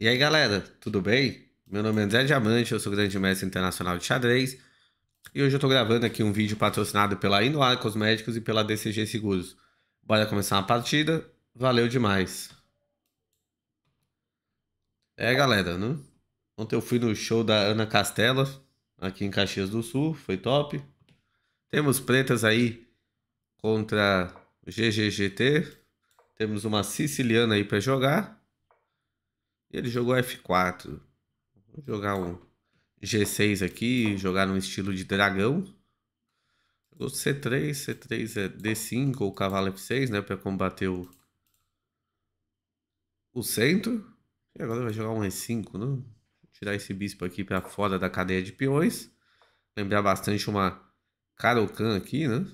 E aí galera, tudo bem? Meu nome é André Diamante, eu sou grande mestre internacional de xadrez e hoje eu estou gravando aqui um vídeo patrocinado pela Inoar Cosméticos e pela DCG Seguros. Bora começar uma partida, valeu demais! É galera, né? ontem eu fui no show da Ana Castela, aqui em Caxias do Sul, foi top. Temos pretas aí contra GGGT, temos uma siciliana aí para jogar ele jogou F4. Vou jogar um G6 aqui, jogar num estilo de dragão. Jogou C3, C3 é D5 ou cavalo F6, né? Pra combater o, o centro. E agora vai jogar um E5, né? tirar esse bispo aqui para fora da cadeia de peões. Lembrar bastante uma Karokan aqui, né?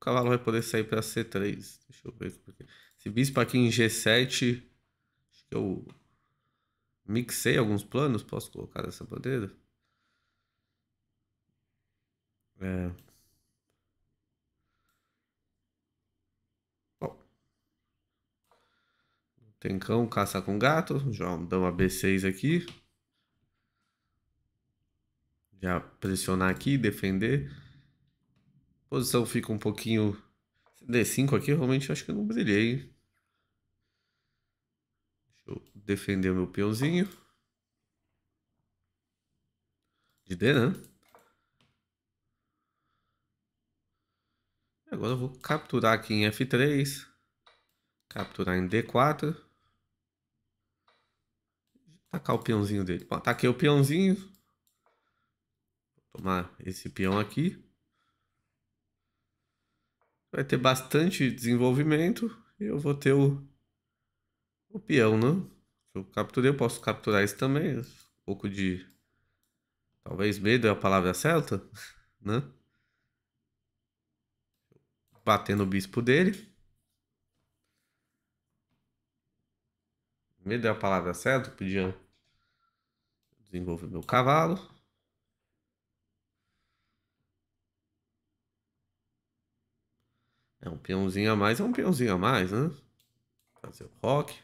O cavalo vai poder sair para C3. Deixa eu ver. É é. Esse bispo aqui em G7. Acho que eu mixei alguns planos. Posso colocar essa bandeira? É. Bom. Tem cão, caça com gato. Já dá uma B6 aqui. Já pressionar aqui, defender posição fica um pouquinho. D5 aqui, realmente acho que eu não brilhei. Deixa eu defender meu peãozinho. De D, né? Agora eu vou capturar aqui em F3. Capturar em D4. Tacar o peãozinho dele. Bom, ataquei o peãozinho. Vou tomar esse peão aqui vai ter bastante desenvolvimento e eu vou ter o, o peão, né? Eu capturei, eu posso capturar isso também. Um pouco de. Talvez medo é a palavra certa, né? Bater no bispo dele. Medo é a palavra certa, podia desenvolver meu cavalo. É um peãozinho a mais, é um peãozinho a mais, né? Fazer o rock.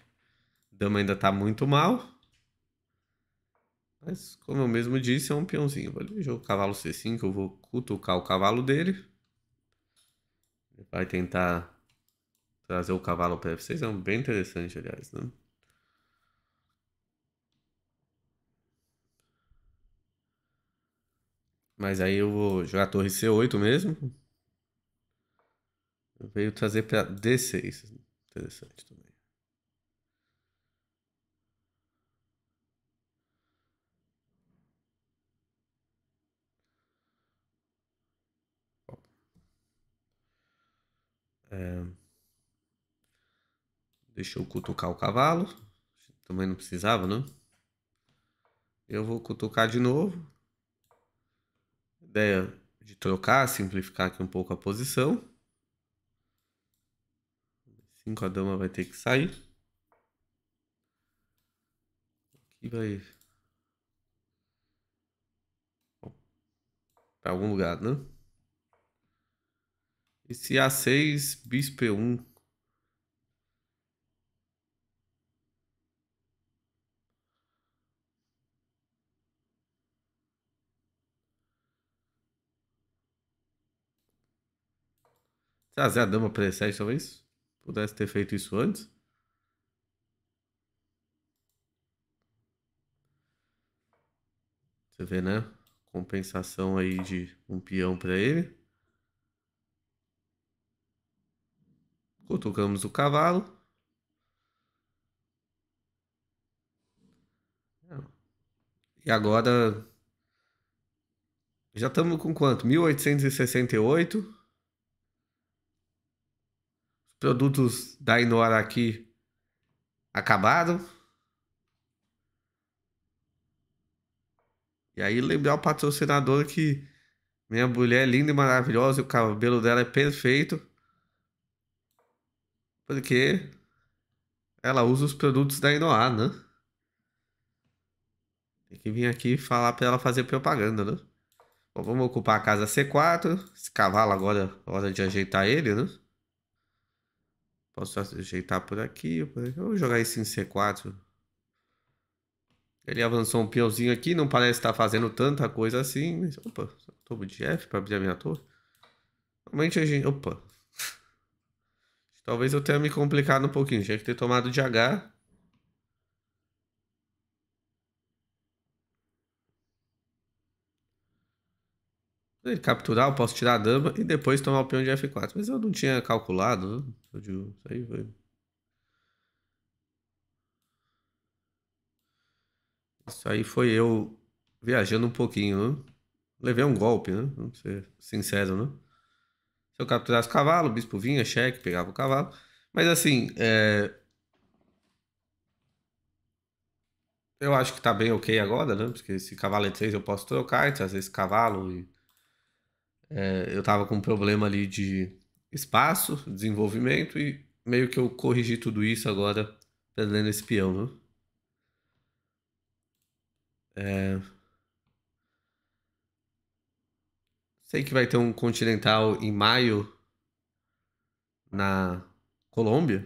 Dama ainda tá muito mal. Mas, como eu mesmo disse, é um peãozinho. Vou jogar o cavalo C5, eu vou cutucar o cavalo dele. Ele vai tentar trazer o cavalo para F6. É um bem interessante, aliás, né? Mas aí eu vou jogar a torre C8 mesmo. Veio trazer para D6. Interessante também. É... Deixa eu cutucar o cavalo. Também não precisava, né? Eu vou cutucar de novo. Ideia de trocar, simplificar aqui um pouco a posição. 5 a dama vai ter que sair. Aqui vai. Pra algum lugar, né? E se A6, bispo E1. Trazer a dama para E7, talvez? pudesse ter feito isso antes. Você vê, né? Compensação aí de um peão para ele. Cutucamos o cavalo. E agora já estamos com quanto? 1868 produtos da Inora aqui acabaram. E aí lembrar o patrocinador que minha mulher é linda e maravilhosa e o cabelo dela é perfeito. Porque ela usa os produtos da Inoa né? Tem que vir aqui falar para ela fazer propaganda, né? Bom, vamos ocupar a casa C4. Esse cavalo agora é hora de ajeitar ele, né? Posso ajeitar por aqui, por aqui. Eu vou jogar esse em C4. Ele avançou um peãozinho aqui, não parece estar fazendo tanta coisa assim. Mas, opa, tomo de F para abrir a minha torre. Normalmente a gente... Opa. Talvez eu tenha me complicado um pouquinho. Tinha que ter tomado de H. Ele capturar, eu posso tirar a dama e depois tomar o peão de F4. Mas eu não tinha calculado, né? Isso aí foi... Isso aí foi eu viajando um pouquinho, né? Levei um golpe, né? Vamos ser sincero, né? Se eu capturasse o cavalo, o bispo vinha, cheque, pegava o cavalo. Mas assim, é... eu acho que tá bem ok agora, né? Porque esse cavalo é E3 eu posso trocar e trazer esse cavalo e é, eu estava com um problema ali de espaço, desenvolvimento e meio que eu corrigi tudo isso agora perdendo esse peão, né? É... Sei que vai ter um continental em maio na Colômbia.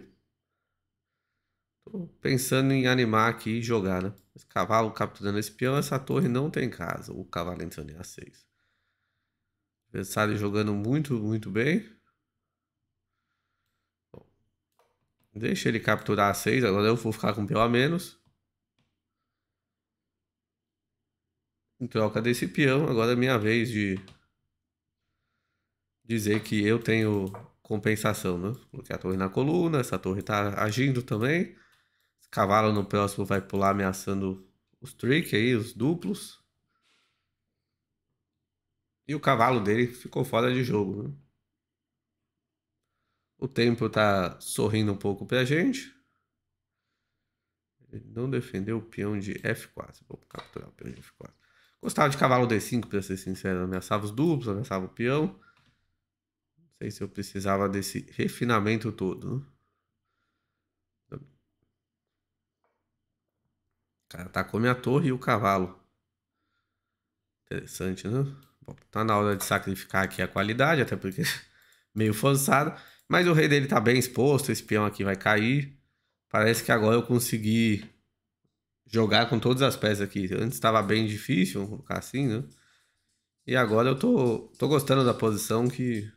Tô pensando em animar aqui e jogar, né? Esse cavalo capturando esse peão, essa torre não tem casa. O cavalo entrando em A6. Versalhes jogando muito, muito bem. Bom, deixa ele capturar a 6. Agora eu vou ficar com pelo a menos. Em troca desse peão, agora é minha vez de dizer que eu tenho compensação, né? Coloquei a torre na coluna, essa torre está agindo também. Esse cavalo no próximo vai pular ameaçando os trick aí, os duplos. E o cavalo dele ficou fora de jogo. Né? O tempo tá sorrindo um pouco pra gente. Ele não defendeu o peão de F4. Vou capturar o peão de F4. Gostava de cavalo D5, pra ser sincero. Ameaçava os duplos, ameaçava o peão. Não sei se eu precisava desse refinamento todo. Né? O cara atacou tá minha torre e o cavalo. Interessante, né? tá na hora de sacrificar aqui a qualidade, até porque meio forçado. Mas o rei dele tá bem exposto, esse peão aqui vai cair. Parece que agora eu consegui jogar com todas as peças aqui. Antes estava bem difícil, vamos colocar assim, né? E agora eu tô, tô gostando da posição que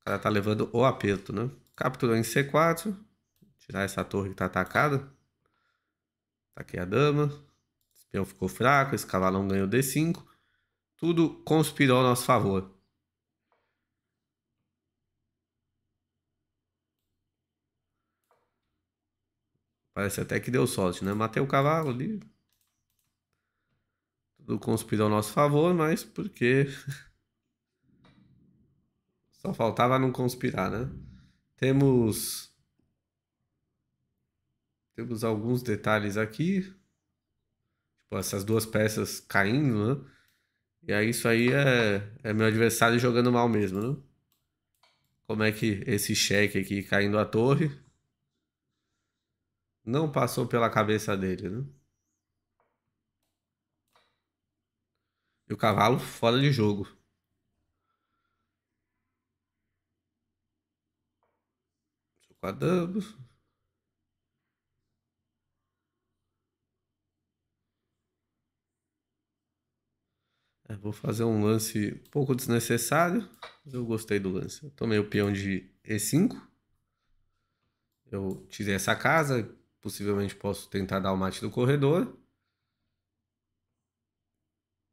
o cara tá levando o aperto, né? Capturou em C4. Tirar essa torre que tá atacada. Tá aqui a dama. Esse peão ficou fraco, esse cavalão ganhou D5. Tudo conspirou a nosso favor. Parece até que deu sorte, né? Matei o cavalo ali. Tudo conspirou a nosso favor, mas porque. Só faltava não conspirar, né? Temos. Temos alguns detalhes aqui. Tipo, essas duas peças caindo, né? E aí isso aí é, é meu adversário jogando mal mesmo, né? Como é que esse cheque aqui caindo a torre não passou pela cabeça dele, né? E o cavalo fora de jogo. quadrado. É, vou fazer um lance um pouco desnecessário, mas eu gostei do lance. Eu tomei o peão de E5. Eu tirei essa casa, possivelmente posso tentar dar o mate do corredor.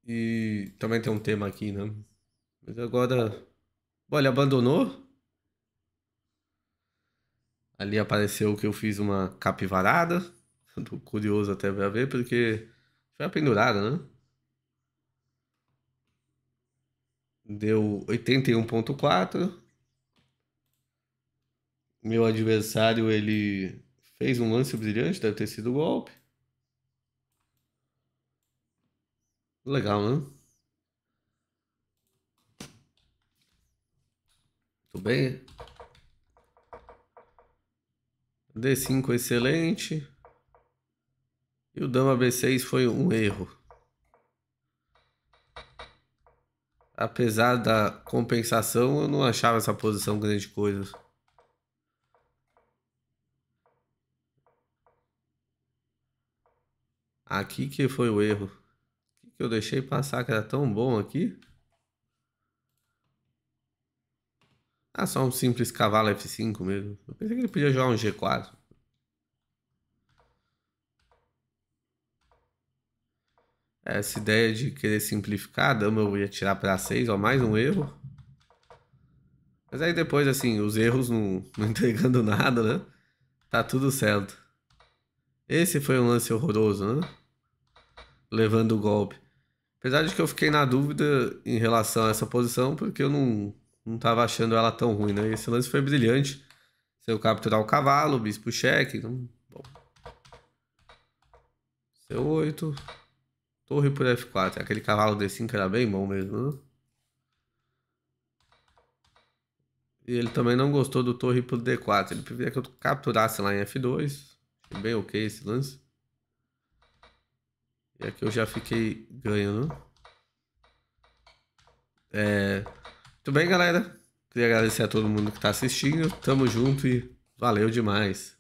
E também tem um tema aqui, né? Mas agora. Olha, abandonou. Ali apareceu que eu fiz uma capivarada. Tô curioso até pra ver, porque foi pendurada, né? deu 81.4. Meu adversário, ele fez um lance brilhante, deve ter sido golpe. Legal, né? Tudo bem? D5 excelente. E o dama B6 foi um erro. apesar da compensação, eu não achava essa posição grande coisa. Aqui que foi o erro. O que eu deixei passar que era tão bom aqui? Ah, só um simples cavalo F5 mesmo. Eu pensei que ele podia jogar um G4. Essa ideia de querer simplificar, a dama eu ia tirar para 6, ó, mais um erro. Mas aí depois, assim, os erros não, não entregando nada, né? Tá tudo certo. Esse foi um lance horroroso, né? Levando o golpe. Apesar de que eu fiquei na dúvida em relação a essa posição, porque eu não, não tava achando ela tão ruim, né? esse lance foi brilhante. Se eu capturar o cavalo, o bispo cheque, então... Bom. Seu 8... Torre por F4. Aquele cavalo D5 era bem bom mesmo, né? E ele também não gostou do torre por D4. Ele preferia que eu capturasse lá em F2. bem ok esse lance. E aqui eu já fiquei ganhando. Né? É... Muito bem, galera. Queria agradecer a todo mundo que está assistindo. Tamo junto e valeu demais.